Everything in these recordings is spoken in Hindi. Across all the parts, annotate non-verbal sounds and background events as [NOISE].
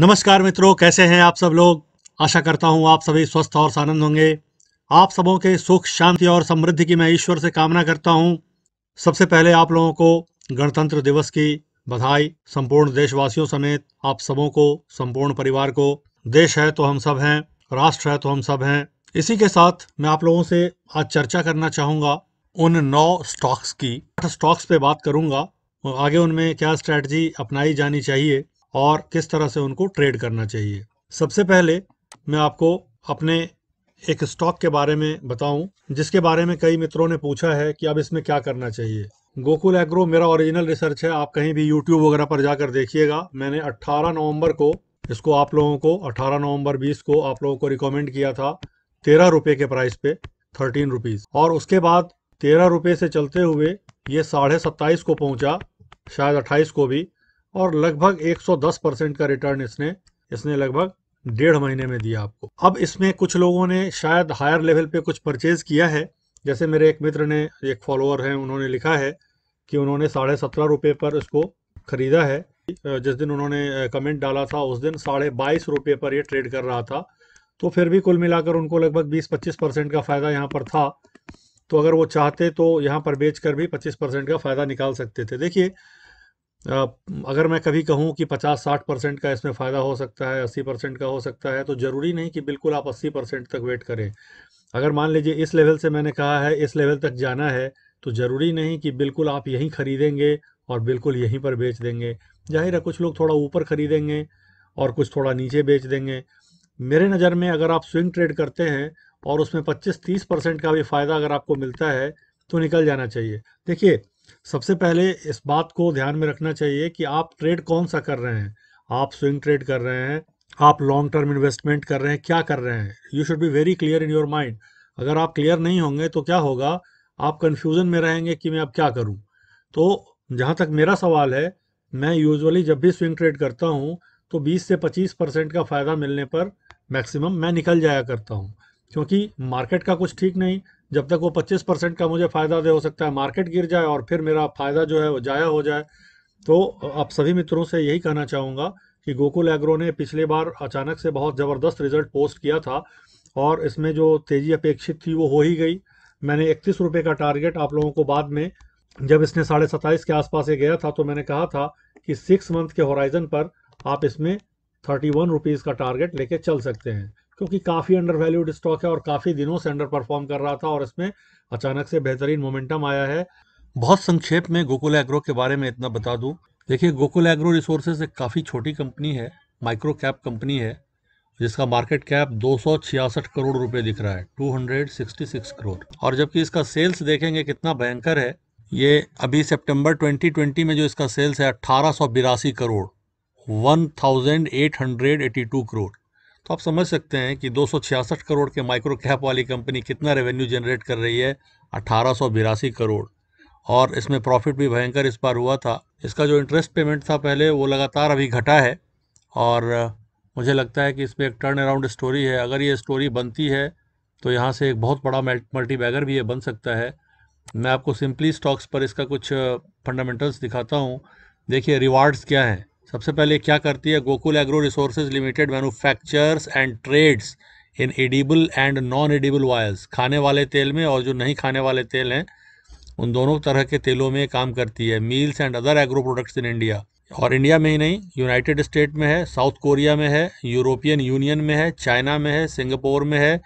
नमस्कार मित्रों कैसे हैं आप सब लोग आशा करता हूं आप सभी स्वस्थ और सानंद होंगे आप सबों के सुख शांति और समृद्धि की मैं ईश्वर से कामना करता हूं सबसे पहले आप लोगों को गणतंत्र दिवस की बधाई संपूर्ण देशवासियों समेत आप सबों को संपूर्ण परिवार को देश है तो हम सब हैं राष्ट्र है तो हम सब हैं इसी के साथ मैं आप लोगों से आज चर्चा करना चाहूँगा उन नौ स्टॉक्स की आठ स्टॉक्स पे बात करूँगा आगे उनमें क्या स्ट्रैटी अपनाई जानी चाहिए और किस तरह से उनको ट्रेड करना चाहिए सबसे पहले मैं आपको अपने एक स्टॉक के बारे में बताऊं जिसके बारे में कई मित्रों ने पूछा है कि अब इसमें क्या करना चाहिए गोकुल एग्रो मेरा ओरिजिनल रिसर्च है आप कहीं भी यूट्यूब वगैरह पर जाकर देखिएगा मैंने 18 नवंबर को इसको आप लोगों को 18 नवंबर 20 को आप लोगों को रिकमेंड किया था तेरह रुपये के प्राइस पे थर्टीन रुपीज़ और उसके बाद तेरह रुपये से चलते हुए ये साढ़े सत्ताईस को पहुंचा शायद अट्ठाईस को भी और लगभग 110 परसेंट का रिटर्न इसने इसने लगभग डेढ़ महीने में दिया आपको अब इसमें कुछ लोगों ने शायद हायर लेवल पे कुछ परचेज किया है जैसे मेरे एक मित्र ने एक फॉलोअर हैं उन्होंने लिखा है कि उन्होंने साढ़े सत्रह रुपये पर इसको ख़रीदा है जिस दिन उन्होंने कमेंट डाला था उस दिन साढ़े बाईस रुपये पर ये ट्रेड कर रहा था तो फिर भी कुल मिलाकर उनको लगभग 20-25 परसेंट का फ़ायदा यहाँ पर था तो अगर वो चाहते तो यहाँ पर बेच भी 25 परसेंट का फ़ायदा निकाल सकते थे देखिए अगर मैं कभी कहूँ कि 50-60 परसेंट का इसमें फ़ायदा हो सकता है 80 परसेंट का हो सकता है तो ज़रूरी नहीं कि बिल्कुल आप 80 परसेंट तक वेट करें अगर मान लीजिए इस लेवल से मैंने कहा है इस लेवल तक जाना है तो ज़रूरी नहीं कि बिल्कुल आप यहीं ख़रीदेंगे और बिल्कुल यहीं पर बेच देंगे जाहिर है कुछ लोग थोड़ा ऊपर ख़रीदेंगे और कुछ थोड़ा नीचे बेच देंगे मेरे नज़र में अगर आप स्विंग ट्रेड करते हैं और उसमें 25-30 परसेंट का भी फ़ायदा अगर आपको मिलता है तो निकल जाना चाहिए देखिए सबसे पहले इस बात को ध्यान में रखना चाहिए कि आप ट्रेड कौन सा कर रहे हैं आप स्विंग ट्रेड कर रहे हैं आप लॉन्ग टर्म इन्वेस्टमेंट कर रहे हैं क्या कर रहे हैं you should be very clear in your mind अगर आप क्लियर नहीं होंगे तो क्या होगा आप कन्फ्यूज़न में रहेंगे कि मैं अब क्या करूं तो जहां तक मेरा सवाल है मैं यूजुअली जब भी स्विंग ट्रेड करता हूं तो 20 से 25 परसेंट का फ़ायदा मिलने पर मैक्सिमम मैं निकल जाया करता हूं क्योंकि मार्केट का कुछ ठीक नहीं जब तक वो 25 परसेंट का मुझे फ़ायदा दे हो सकता है मार्केट गिर जाए और फिर मेरा फ़ायदा जो है वो जाया हो जाए तो आप सभी मित्रों से यही कहना चाहूँगा कि गोकुल एग्रो ने पिछले बार अचानक से बहुत ज़बरदस्त रिजल्ट पोस्ट किया था और इसमें जो तेज़ी अपेक्षित थी वो हो ही गई मैंने इकतीस रुपये का टारगेट आप लोगों को बाद में जब इसने साढ़े सत्ताईस के आसपास ये गया था तो मैंने कहा था कि सिक्स मंथ के होराइजन पर आप इसमें थर्टी वन रुपीज़ का टारगेट लेके चल सकते हैं क्योंकि काफ़ी अंडर वैल्यूड स्टॉक है और काफ़ी दिनों से अंडर परफॉर्म कर रहा था और इसमें अचानक से बेहतरीन मोमेंटम आया है बहुत संक्षेप में गोकुल एग्रो के बारे में इतना बता दूं देखिए गोकुल एग्रो रिसोर्सेज एक काफ़ी छोटी कंपनी है माइक्रो कैप कंपनी है जिसका मार्केट कैप दो करोड़ रुपए दिख रहा है 266 करोड़ और जबकि इसका सेल्स देखेंगे कितना भयंकर है ये अभी सितंबर 2020 में जो इसका सेल्स है अट्ठारह करोड़ वन करोड़ तो आप समझ सकते हैं कि दो करोड़ के माइक्रो कैप वाली कंपनी कितना रेवेन्यू जनरेट कर रही है अठारह करोड़ और इसमें प्रॉफिट भी भयंकर इस बार हुआ था इसका जो इंटरेस्ट पेमेंट था पहले वो लगातार अभी घटा है और मुझे लगता है कि इसमें एक टर्न अराउंड स्टोरी है अगर ये स्टोरी बनती है तो यहाँ से एक बहुत बड़ा मल्टी बैगर भी ये बन सकता है मैं आपको सिंपली स्टॉक्स पर इसका कुछ फंडामेंटल्स दिखाता हूँ देखिए रिवार्ड्स क्या हैं सबसे पहले क्या करती है Gokul agro resources limited manufactures and trades in edible and non edible oils खाने वाले तेल में और जो नहीं खाने वाले तेल हैं उन दोनों तरह के तेलों में काम करती है meals and other agro products in India और इंडिया में ही नहीं यूनाइटेड स्टेट में है साउथ कोरिया में है यूरोपियन यूनियन में है चाइना में है सिंगापुर में है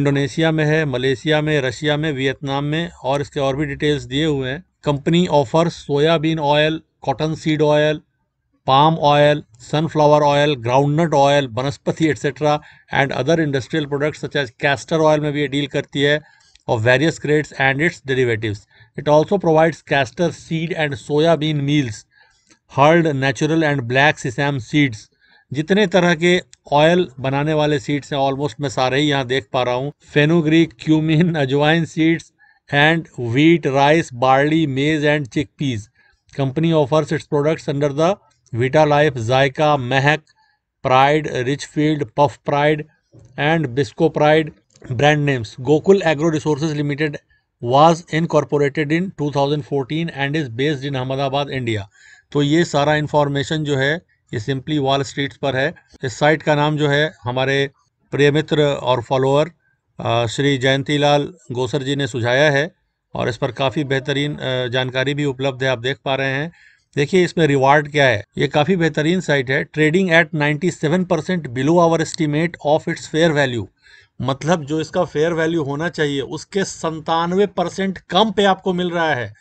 इंडोनेशिया में है मलेशिया में रशिया में वियतनाम में और इसके और भी डिटेल्स दिए हुए हैं company offer soyabean oil cotton seed oil palm oil sunflower oil ground nut oil vanaspati etcetera and other industrial products such as castor oil में भी ये डील करती है of various grades and its derivatives it also provides castor seed and soyabean meals herd natural and black sesame seeds जितने तरह के ऑयल बनाने वाले सीड्स हैं ऑलमोस्ट मैं सारे ही यहाँ देख पा रहा हूँ fenugreek cumin ajwain seeds and wheat rice barley maize and chick peas company offers its products under the Vita Life Zaika Mahek Pride Rich Field Puff Pride and Bisco Pride brand names Gokul agro resources limited in two thousand 2014 and is based in Ahmedabad India तो ये सारा इन्फॉर्मेशन जो है ये सिंपली वॉल स्ट्रीट्स पर है इस साइट का नाम जो है हमारे प्रिय मित्र और फॉलोअर श्री जयंती लाल गोसर जी ने सुझाया है और इस पर काफ़ी बेहतरीन जानकारी भी उपलब्ध है आप देख पा रहे हैं देखिए इसमें रिवार्ड क्या है ये काफी बेहतरीन साइट है trading at 97 percent below our estimate of its fair value मतलब जो इसका फेयर वैल्यू होना चाहिए उसके संतानवे परसेंट कम पे आपको मिल रहा है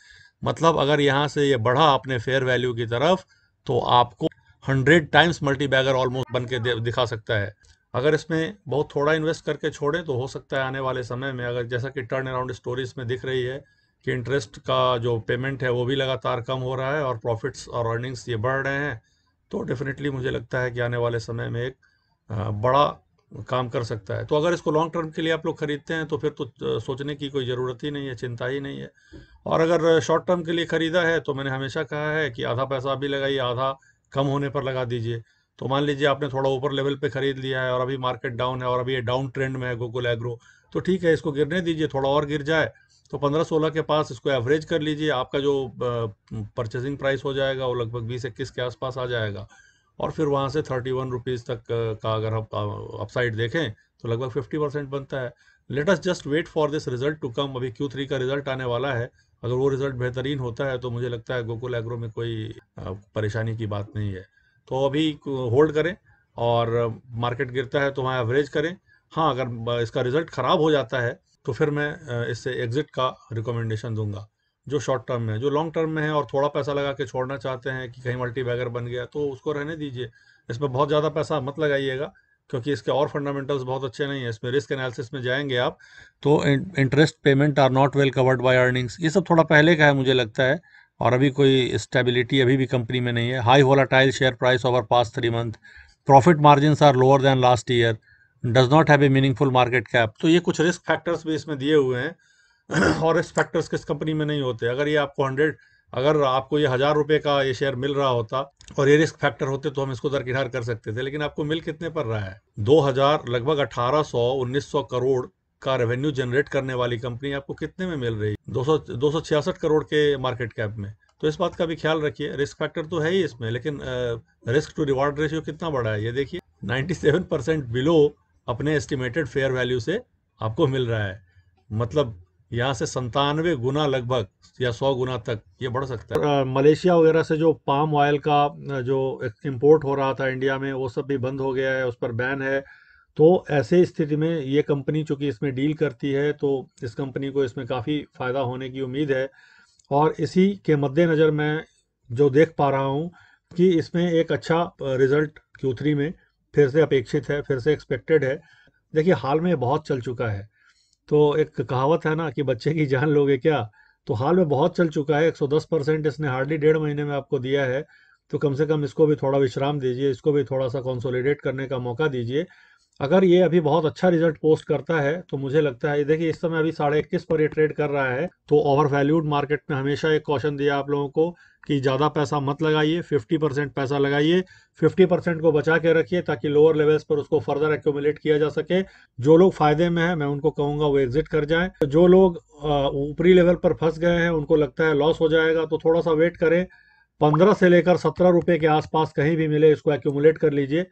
मतलब अगर यहाँ से ये बढ़ा अपने फेयर वैल्यू की तरफ तो आपको हंड्रेड टाइम्स मल्टी ऑलमोस्ट बन के दिखा सकता है अगर इसमें बहुत थोड़ा इन्वेस्ट करके छोड़ें तो हो सकता है आने वाले समय में अगर जैसा कि टर्न अराउंड स्टोरी इसमें दिख रही है कि इंटरेस्ट का जो पेमेंट है वो भी लगातार कम हो रहा है और प्रॉफिट्स और अर्निंग्स ये बढ़ रहे हैं तो डेफिनेटली मुझे लगता है कि आने वाले समय में एक बड़ा काम कर सकता है तो अगर इसको लॉन्ग टर्म के लिए आप लोग खरीदते हैं तो फिर तो सोचने की कोई ज़रूरत ही नहीं है चिंता ही नहीं है और अगर शॉर्ट टर्म के लिए ख़रीदा है तो मैंने हमेशा कहा है कि आधा पैसा अभी लगाइए आधा कम होने पर लगा दीजिए तो मान लीजिए आपने थोड़ा ऊपर लेवल पे ख़रीद लिया है और अभी मार्केट डाउन है और अभी ये डाउन ट्रेंड में है गूगल एग्रो तो ठीक है इसको गिरने दीजिए थोड़ा और गिर जाए तो पंद्रह सोलह के पास इसको एवरेज कर लीजिए आपका जो परचेजिंग प्राइस हो जाएगा वो लगभग बीस इक्कीस के आसपास आ जाएगा और फिर वहाँ से थर्टी वन रुपीज़ तक का अगर हम अपसाइड देखें तो लगभग फिफ्टी परसेंट बनता है let us just wait for this result to come अभी क्यू थ्री का रिजल्ट आने वाला है अगर वो रिजल्ट बेहतरीन होता है तो मुझे लगता है गोकुल एग्रो में कोई परेशानी की बात नहीं है तो अभी होल्ड करें और मार्केट गिरता है तो वहाँ एवरेज करें हाँ अगर इसका रिजल्ट ख़राब हो जाता है तो फिर मैं इससे एग्ज़िट का रिकमेंडेशन दूंगा जो शॉर्ट टर्म में है जो लॉन्ग टर्म में है और थोड़ा पैसा लगा के छोड़ना चाहते हैं कि कहीं मल्टी बैगर बन गया तो उसको रहने दीजिए इसमें बहुत ज़्यादा पैसा मत लगाइएगा क्योंकि इसके और फंडामेंटल्स बहुत अच्छे नहीं है इसमें रिस्क एनालिसिस में जाएंगे आप तो interest payment are not well covered by earnings ये सब थोड़ा पहले का है मुझे लगता है और अभी कोई स्टेबिलिटी अभी भी कंपनी में नहीं है high volatile share price over past three month profit margin are lower than last year does not have a meaningful market cap तो ये कुछ रिस्क फैक्टर्स भी इसमें दिए हुए हैं [CLEARS THROAT] और रिस्क फैक्टर्स किस कंपनी में नहीं होते अगर ये आपको हंड्रेड अगर आपको ये हज़ार रुपये का ये शेयर मिल रहा होता और ये रिस्क फैक्टर होते तो हम इसको दरकिनार कर सकते थे लेकिन आपको मिल कितने पर रहा है दो हज़ार लगभग अठारह सौ उन्नीस सौ करोड़ का रेवेन्यू जनरेट करने वाली कंपनी आपको कितने में मिल रही दो सौ दो सौ छियासठ करोड़ के मार्केट कैप में तो इस बात का भी ख्याल रखिए रिस्क फैक्टर तो है ही इसमें लेकिन रिस्क टू रिवार्ड रेशियो कितना बड़ा है ये देखिए नाइन्टी सेवन परसेंट बिलो अपने एस्टिमेटेड फेयर वैल्यू से आपको मिल रहा है मतलब यहाँ से संतानवे गुना लगभग या सौ गुना तक ये बढ़ सकता है मलेशिया वगैरह से जो पाम ऑयल का जो इम्पोर्ट हो रहा था इंडिया में वो सब भी बंद हो गया है उस पर बैन है तो ऐसे स्थिति में ये कंपनी चूंकि इसमें डील करती है तो इस कंपनी को इसमें काफ़ी फ़ायदा होने की उम्मीद है और इसी के मद्देनज़र मैं जो देख पा रहा हूँ कि इसमें एक अच्छा रिज़ल्ट क्यू में फिर से अपेक्षित है फिर से एक्सपेक्टेड है देखिए हाल में बहुत चल चुका है तो एक कहावत है ना कि बच्चे की जान लोगे क्या तो हाल में बहुत चल चुका है 110 परसेंट इसने हार्डली डेढ़ महीने में आपको दिया है तो कम से कम इसको भी थोड़ा विश्राम दीजिए इसको भी थोड़ा सा कंसोलिडेट करने का मौका दीजिए अगर ये अभी बहुत अच्छा रिजल्ट पोस्ट करता है तो मुझे लगता है देखिए इस समय अभी साढ़े इक्कीस पर ये ट्रेड कर रहा है तो ओवर वैल्यूड मार्केट में हमेशा एक कॉशन दिया आप लोगों को कि ज़्यादा पैसा मत लगाइए 50 परसेंट पैसा लगाइए 50 परसेंट को बचा के रखिए ताकि लोअर लेवल्स पर उसको फर्दर एक्यूमुलेट किया जा सके जो लोग फायदे में हैं मैं उनको कहूँगा वो एग्जिट कर जाएं जो लोग ऊपरी लेवल पर फंस गए हैं उनको लगता है लॉस हो जाएगा तो थोड़ा सा वेट करें पंद्रह से लेकर सत्रह रुपए के आसपास कहीं भी मिले इसको एक्यूमुलेट कर लीजिए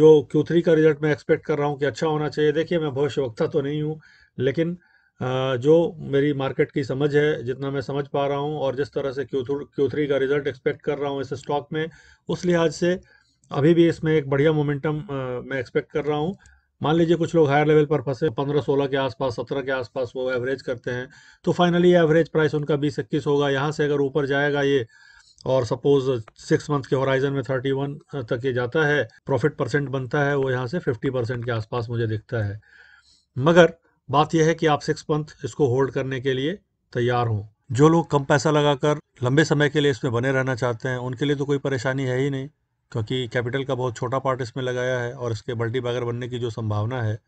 जो क्यू थ्री का रिजल्ट मैं एक्सपेक्ट कर रहा हूँ कि अच्छा होना चाहिए देखिए मैं भविष्य वक्ता तो नहीं हूँ लेकिन जो मेरी मार्केट की समझ है जितना मैं समझ पा रहा हूँ और जिस तरह से क्यू क्यू थ्री का रिजल्ट एक्सपेक्ट कर रहा हूँ इस स्टॉक में उस लिहाज से अभी भी इसमें एक बढ़िया मोमेंटम मैं एक्सपेक्ट कर रहा हूँ मान लीजिए कुछ लोग हायर लेवल पर फंसे पंद्रह सोलह के आसपास सत्रह के आसपास वो एवरेज करते हैं तो फाइनली एवरेज प्राइस उनका बीस इक्कीस होगा यहाँ से अगर ऊपर जाएगा ये और सपोज सिक्स मंथ के होराइजन में थर्टी वन uh, तक ये जाता है प्रॉफिट परसेंट बनता है वो यहाँ से फिफ्टी परसेंट के आसपास मुझे दिखता है मगर बात यह है कि आप सिक्स मंथ इसको होल्ड करने के लिए तैयार हों जो लोग कम पैसा लगाकर लंबे समय के लिए इसमें बने रहना चाहते हैं उनके लिए तो कोई परेशानी है ही नहीं क्योंकि कैपिटल का बहुत छोटा पार्ट इसमें लगाया है और इसके मल्टी बैगर बनने की जो संभावना है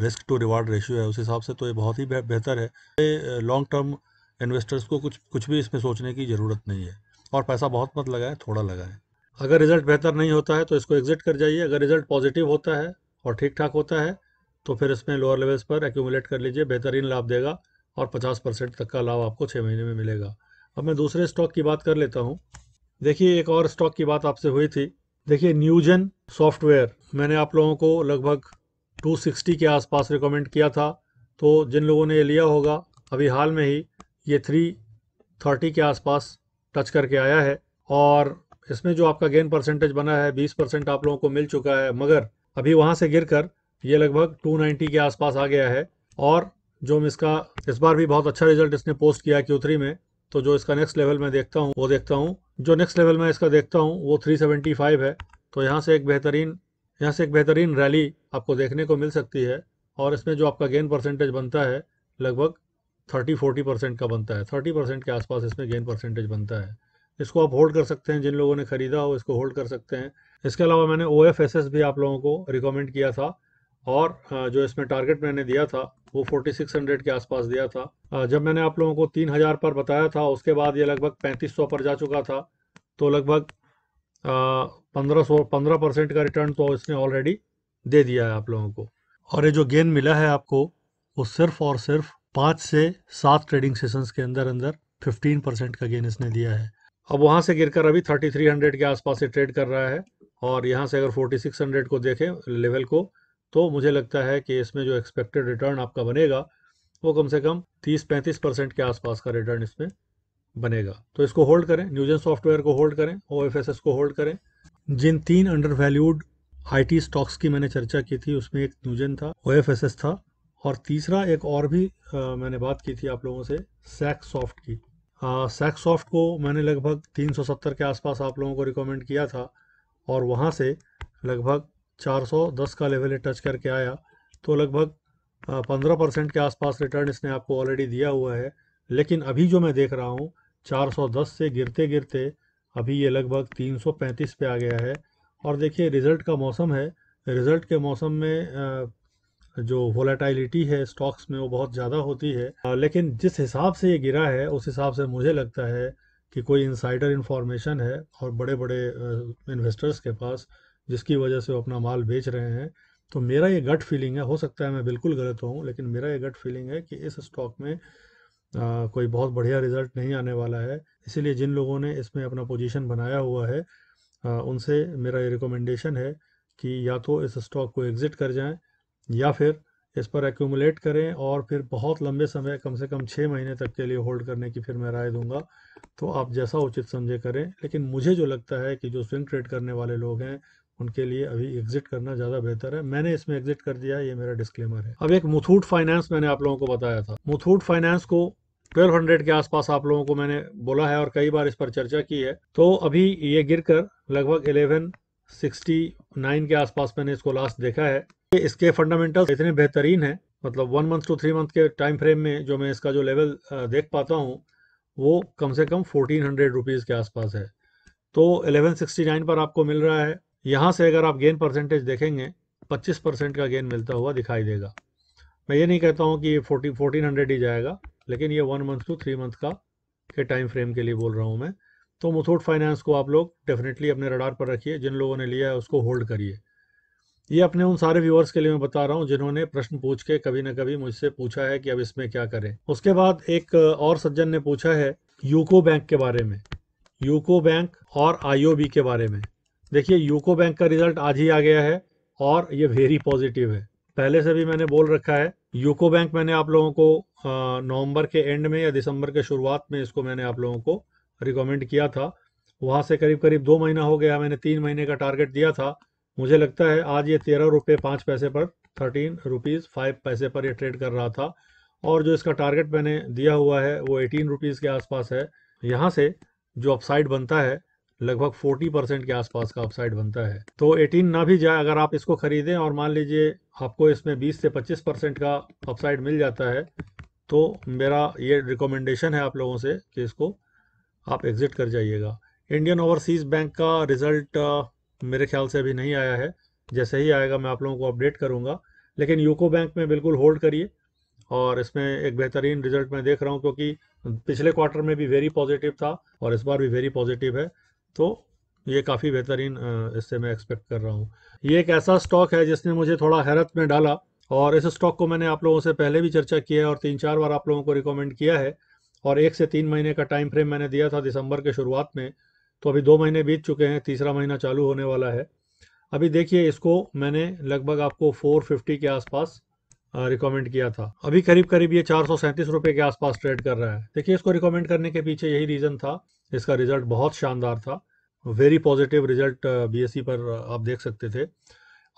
रिस्क टू रिवार्ड रेशियो है उस हिसाब से तो ये बहुत ही बेहतर है लॉन्ग टर्म इन्वेस्टर्स को कुछ कुछ भी इसमें सोचने की ज़रूरत नहीं है और पैसा बहुत मत लगाएं थोड़ा लगाएं अगर रिजल्ट बेहतर नहीं होता है तो इसको एग्जिट कर जाइए अगर रिजल्ट पॉजिटिव होता है और ठीक ठाक होता है तो फिर इसमें लोअर लेवल्स पर एक्यूमुलेट कर लीजिए बेहतरीन लाभ देगा और पचास परसेंट तक का लाभ आपको छः महीने में मिलेगा अब मैं दूसरे स्टॉक की बात कर लेता हूँ देखिए एक और स्टॉक की बात आपसे हुई थी देखिए न्यूजन सॉफ्टवेयर मैंने आप लोगों को लगभग 260 के आसपास रिकमेंड किया था तो जिन लोगों ने ये लिया होगा अभी हाल में ही ये 330 के आसपास टच करके आया है और इसमें जो आपका गेन परसेंटेज बना है 20 परसेंट आप लोगों को मिल चुका है मगर अभी वहां से गिर कर ये लगभग 290 के आसपास आ गया है और जो इसका इस बार भी बहुत अच्छा रिजल्ट इसने पोस्ट किया क्यू थ्री में तो जो इसका नेक्स्ट लेवल में देखता हूँ वो देखता हूँ जो नेक्स्ट लेवल में इसका देखता हूँ वो थ्री है तो यहाँ से एक बेहतरीन यहाँ से एक बेहतरीन रैली आपको देखने को मिल सकती है और इसमें जो आपका गेन परसेंटेज बनता है लगभग थर्टी फोर्टी परसेंट का बनता है थर्टी परसेंट के आसपास इसमें गेन परसेंटेज बनता है इसको आप होल्ड कर सकते हैं जिन लोगों ने खरीदा हो इसको होल्ड कर सकते हैं इसके अलावा मैंने ओ एफ एस एस भी आप लोगों को रिकमेंड किया था और जो इसमें टारगेट मैंने दिया था वो 4600 के आसपास दिया था जब मैंने आप लोगों को 3000 पर बताया था उसके बाद ये लगभग 3500 पर जा चुका था तो लगभग पंद्रह सौ पंद्रह परसेंट का रिटर्न तो इसने ऑलरेडी दे दिया है आप लोगों को और ये जो गेन मिला है आपको वो सिर्फ और सिर्फ पांच से सात ट्रेडिंग सेशंस के अंदर अंदर 15 परसेंट का गेन इसने दिया है अब वहां से गिरकर अभी 3300 के आसपास से ट्रेड कर रहा है और यहाँ से अगर 4600 को देखें लेवल को तो मुझे लगता है कि इसमें जो एक्सपेक्टेड रिटर्न आपका बनेगा वो कम से कम 30-35 परसेंट के आसपास का रिटर्न इसमें बनेगा तो इसको होल्ड करें न्यूजन सॉफ्टवेयर को होल्ड करें ओ को होल्ड करें जिन तीन अंडर वैल्यूड आई स्टॉक्स की मैंने चर्चा की थी उसमें एक न्यूजन था ओ था और तीसरा एक और भी आ, मैंने बात की थी आप लोगों से सैक्स सॉफ्ट की सैक्स सॉफ्ट को मैंने लगभग 370 के आसपास आप लोगों को रिकमेंड किया था और वहाँ से लगभग 410 का लेवल टच करके आया तो लगभग पंद्रह परसेंट के आसपास रिटर्न इसने आपको ऑलरेडी दिया हुआ है लेकिन अभी जो मैं देख रहा हूँ 410 से गिरते गिरते अभी ये लगभग 335 पे आ गया है और देखिए रिज़ल्ट का मौसम है रिज़ल्ट के मौसम में जो वोलेटाइलिटी है स्टॉक्स में वो बहुत ज़्यादा होती है लेकिन जिस हिसाब से ये गिरा है उस हिसाब से मुझे लगता है कि कोई इनसाइडर इन्फॉर्मेशन है और बड़े बड़े इन्वेस्टर्स के पास जिसकी वजह से वो अपना माल बेच रहे हैं तो मेरा ये गट फीलिंग है हो सकता है मैं बिल्कुल गलत हूँ लेकिन मेरा ये गट फीलिंग है कि इस स्टॉक में आ, कोई बहुत बढ़िया रिजल्ट नहीं आने वाला है इसीलिए जिन लोगों ने इसमें अपना पोजीशन बनाया हुआ है आ, उनसे मेरा ये रिकमेंडेशन है कि या तो इस स्टॉक को एग्ज़िट कर जाएं या फिर इस पर एक्यूमुलेट करें और फिर बहुत लंबे समय कम से कम छः महीने तक के लिए होल्ड करने की फिर मैं राय दूंगा तो आप जैसा उचित समझे करें लेकिन मुझे जो लगता है कि जो स्विंग ट्रेड करने वाले लोग हैं उनके लिए अभी एग्जिट करना ज़्यादा बेहतर है मैंने इसमें एग्जिट कर दिया ये मेरा डिस्क्लेमर है अब एक मुथूट फाइनेंस मैंने आप लोगों को बताया था मुथूट फाइनेंस को 1200 के आसपास आप लोगों को मैंने बोला है और कई बार इस पर चर्चा की है तो अभी ये गिरकर लगभग 69 के आसपास मैंने इसको लास्ट देखा है इसके फंडामेंटल्स इतने बेहतरीन हैं मतलब one month two three month के टाइम फ्रेम में जो मैं इसका जो लेवल देख पाता हूँ वो कम से कम फोर्टीन हंड्रेड रुपीज़ के आसपास है तो एलेवन सिक्सटी नाइन पर आपको मिल रहा है यहाँ से अगर आप गेन परसेंटेज देखेंगे पच्चीस परसेंट का गेन मिलता हुआ दिखाई देगा मैं ये नहीं कहता हूँ कि ये फोर्टी फोर्टीन हंड्रेड ही जाएगा लेकिन ये one month two three month का के टाइम फ्रेम के लिए बोल रहा हूँ मैं तो मुथूट फाइनेंस को आप लोग डेफिनेटली अपने रडार पर रखिए जिन लोगों ने लिया है उसको होल्ड करिए ये अपने उन सारे व्यूअर्स के लिए मैं बता रहा हूँ जिन्होंने प्रश्न पूछ के कभी ना कभी मुझसे पूछा है कि अब इसमें क्या करें उसके बाद एक और सज्जन ने पूछा है यूको बैंक के बारे में यूको बैंक और आईओबी के बारे में देखिए यूको बैंक का रिजल्ट आज ही आ गया है और ये वेरी पॉजिटिव है पहले से भी मैंने बोल रखा है यूको बैंक मैंने आप लोगों को नवंबर के एंड में या दिसंबर के शुरुआत में इसको मैंने आप लोगों को रिकमेंड किया था वहाँ से करीब करीब दो महीना हो गया मैंने तीन महीने का टारगेट दिया था मुझे लगता है आज ये तेरह रुपये पाँच पैसे पर थर्टीन रुपीज़ फाइव पैसे पर ये ट्रेड कर रहा था और जो इसका टारगेट मैंने दिया हुआ है वो एटीन रुपीज़ के आसपास है यहाँ से जो अपसाइड बनता है लगभग फोर्टी परसेंट के आसपास का अपसाइड बनता है तो एटीन ना भी जाए अगर आप इसको खरीदें और मान लीजिए आपको इसमें बीस से पच्चीस परसेंट का अपसाइड मिल जाता है तो मेरा ये रिकमेंडेशन है आप लोगों से कि इसको आप एग्ज़िट कर जाइएगा इंडियन ओवरसीज़ बैंक का रिज़ल्ट मेरे ख्याल से अभी नहीं आया है जैसे ही आएगा मैं आप लोगों को अपडेट करूँगा लेकिन यूको बैंक में बिल्कुल होल्ड करिए और इसमें एक बेहतरीन रिजल्ट मैं देख रहा हूँ क्योंकि पिछले क्वार्टर में भी वेरी पॉजिटिव था और इस बार भी वेरी पॉजिटिव है तो ये काफ़ी बेहतरीन इससे मैं एक्सपेक्ट कर रहा हूँ ये एक ऐसा स्टॉक है जिसने मुझे थोड़ा हैरत में डाला और इस स्टॉक को मैंने आप लोगों से पहले भी चर्चा किया है और तीन चार बार आप लोगों को रिकमेंड किया है और एक से तीन महीने का टाइम फ्रेम मैंने दिया था दिसंबर के शुरुआत में तो अभी दो महीने बीत चुके हैं तीसरा महीना चालू होने वाला है अभी देखिए इसको मैंने लगभग आपको 450 के आसपास रिकमेंड किया था अभी करीब करीब ये चार सौ के आसपास ट्रेड कर रहा है देखिए इसको रिकमेंड करने के पीछे यही रीज़न था इसका रिजल्ट बहुत शानदार था वेरी पॉजिटिव रिजल्ट बी पर आप देख सकते थे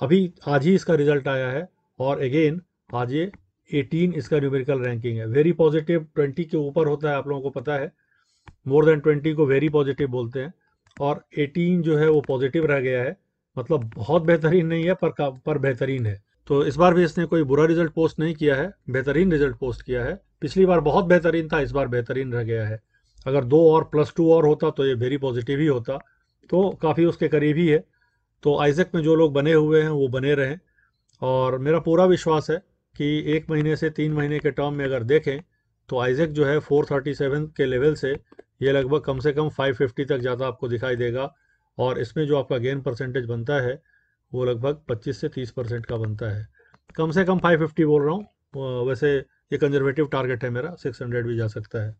अभी आज ही इसका रिजल्ट आया है और अगेन आज ये एटीन इसका न्यूमेरिकल रैंकिंग है वेरी पॉजिटिव ट्वेंटी के ऊपर होता है आप लोगों को पता है मोर देन ट्वेंटी को वेरी पॉजिटिव बोलते हैं और एटीन जो है वो पॉजिटिव रह गया है मतलब बहुत बेहतरीन नहीं है पर पर बेहतरीन है तो इस बार भी इसने कोई बुरा रिजल्ट पोस्ट नहीं किया है बेहतरीन रिजल्ट पोस्ट किया है पिछली बार बहुत बेहतरीन था इस बार बेहतरीन रह गया है अगर दो और प्लस टू और होता तो ये वेरी पॉजिटिव ही होता तो काफ़ी उसके करीब ही है तो आइजक में जो लोग बने हुए हैं वो बने रहें और मेरा पूरा विश्वास है कि एक महीने से तीन महीने के टर्म में अगर देखें तो आइजेक जो है 437 के लेवल से ये लगभग कम से कम 550 तक ज़्यादा आपको दिखाई देगा और इसमें जो आपका गेन परसेंटेज बनता है वो लगभग 25 से 30 परसेंट का बनता है कम से कम 550 बोल रहा हूँ वैसे ये कंजर्वेटिव टारगेट है मेरा 600 भी जा सकता है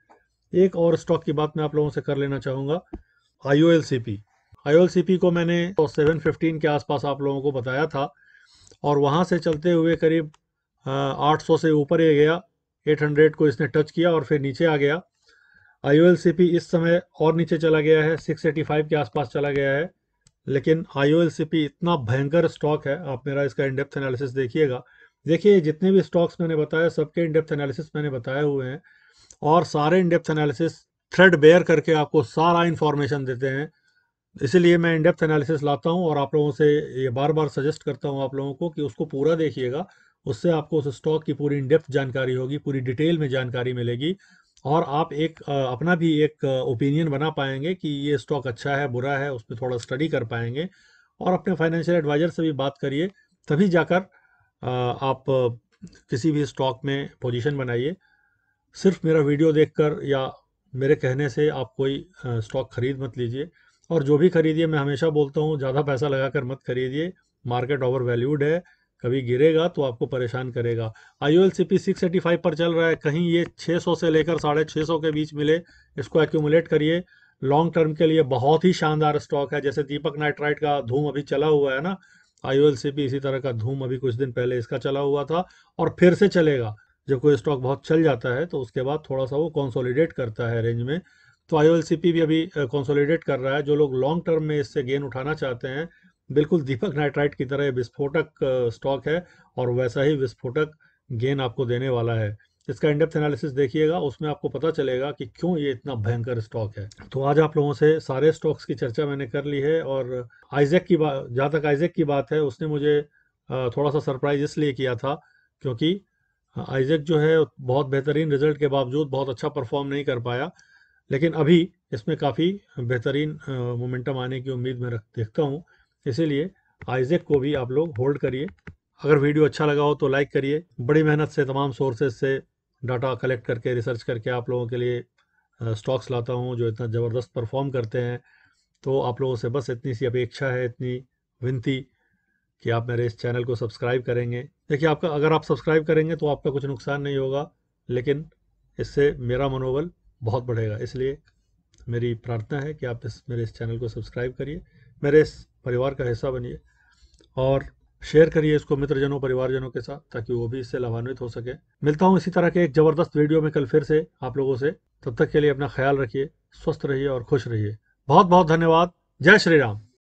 एक और स्टॉक की बात मैं आप लोगों से कर लेना चाहूँगा आई ओ को मैंने सेवन फिफ्टीन के आसपास आप लोगों को बताया था और वहाँ से चलते हुए करीब 800 हाँ, से ऊपर ये गया 800 को इसने टच किया और फिर नीचे आ गया आई इस समय और नीचे चला गया है 685 के आसपास चला गया है लेकिन आई इतना भयंकर स्टॉक है आप मेरा इसका इनडेप्थ एनालिसिस देखिएगा देखिए जितने भी स्टॉक्स मैंने बताया सबके इनडेप्थ एनालिसिस मैंने बताए हुए हैं और सारे इनडेप्थ एनालिसिस थ्रेड बेयर करके आपको सारा इन्फॉर्मेशन देते हैं इसीलिए मैं इनडेप्थ एनालिसिस लाता हूँ और आप लोगों से ये बार बार सजेस्ट करता हूँ आप लोगों को कि उसको पूरा देखिएगा उससे आपको उस स्टॉक की पूरी डेप्थ जानकारी होगी पूरी डिटेल में जानकारी मिलेगी और आप एक अपना भी एक ओपिनियन बना पाएंगे कि ये स्टॉक अच्छा है बुरा है उस पर थोड़ा स्टडी कर पाएंगे और अपने फाइनेंशियल एडवाइज़र से भी बात करिए तभी जाकर आप किसी भी स्टॉक में पोजीशन बनाइए सिर्फ मेरा वीडियो देखकर या मेरे कहने से आप कोई स्टॉक ख़रीद मत लीजिए और जो भी खरीदिए मैं हमेशा बोलता हूँ ज़्यादा पैसा लगा कर मत खरीदिए मार्केट ओवर वैल्यूड है कभी गिरेगा तो आपको परेशान करेगा I P six eighty five पर चल रहा है कहीं ये सौ से लेकर साढ़े छः के बीच मिले इसको एक्यूमुलेट करिए लॉन्ग टर्म के लिए बहुत ही शानदार स्टॉक है जैसे दीपक नाइट्राइट का धूम अभी चला हुआ है ना आई इसी तरह का धूम अभी कुछ दिन पहले इसका चला हुआ था और फिर से चलेगा जब कोई स्टॉक बहुत चल जाता है तो उसके बाद थोड़ा सा वो कॉन्सोलिडेट करता है रेंज में तो आई भी अभी कॉन्सोलिडेट कर रहा है जो लोग लॉन्ग टर्म में इससे गेन उठाना चाहते हैं बिल्कुल दीपक नाइट्राइट की तरह विस्फोटक स्टॉक है और वैसा ही विस्फोटक गेन आपको देने वाला है इसका इंडेप्थ एनालिसिस देखिएगा उसमें आपको पता चलेगा कि क्यों ये इतना भयंकर स्टॉक है तो आज आप लोगों से सारे स्टॉक्स की चर्चा मैंने कर ली है और आइजेक की बात जहाँ तक आइजेक की बात है उसने मुझे थोड़ा सा सरप्राइज इसलिए किया था क्योंकि आइजेक जो है बहुत बेहतरीन रिजल्ट के बावजूद बहुत अच्छा परफॉर्म नहीं कर पाया लेकिन अभी इसमें काफ़ी बेहतरीन मोमेंटम आने की उम्मीद में रख देखता हूँ इसीलिए आइजेक को भी आप लोग होल्ड करिए अगर वीडियो अच्छा लगा हो तो लाइक करिए बड़ी मेहनत से तमाम सोर्सेज से डाटा कलेक्ट करके रिसर्च करके आप लोगों के लिए स्टॉक्स लाता हूँ जो इतना ज़बरदस्त परफॉर्म करते हैं तो आप लोगों से बस इतनी सी अपेक्षा है इतनी विनती कि आप मेरे इस चैनल को सब्सक्राइब करेंगे देखिए आपका अगर आप सब्सक्राइब करेंगे तो आपका कुछ नुकसान नहीं होगा लेकिन इससे मेरा मनोबल बहुत बढ़ेगा इसलिए मेरी प्रार्थना है कि आप इस मेरे इस चैनल को सब्सक्राइब करिए मेरे इस परिवार का हिस्सा बनिए और शेयर करिए इसको मित्रजनों परिवारजनों के साथ ताकि वो भी इससे लाभान्वित हो सके मिलता हूँ इसी तरह के एक जबरदस्त वीडियो में कल फिर से आप लोगों से तब तक के लिए अपना ख्याल रखिए स्वस्थ रहिए और खुश रहिए बहुत बहुत धन्यवाद जय श्री राम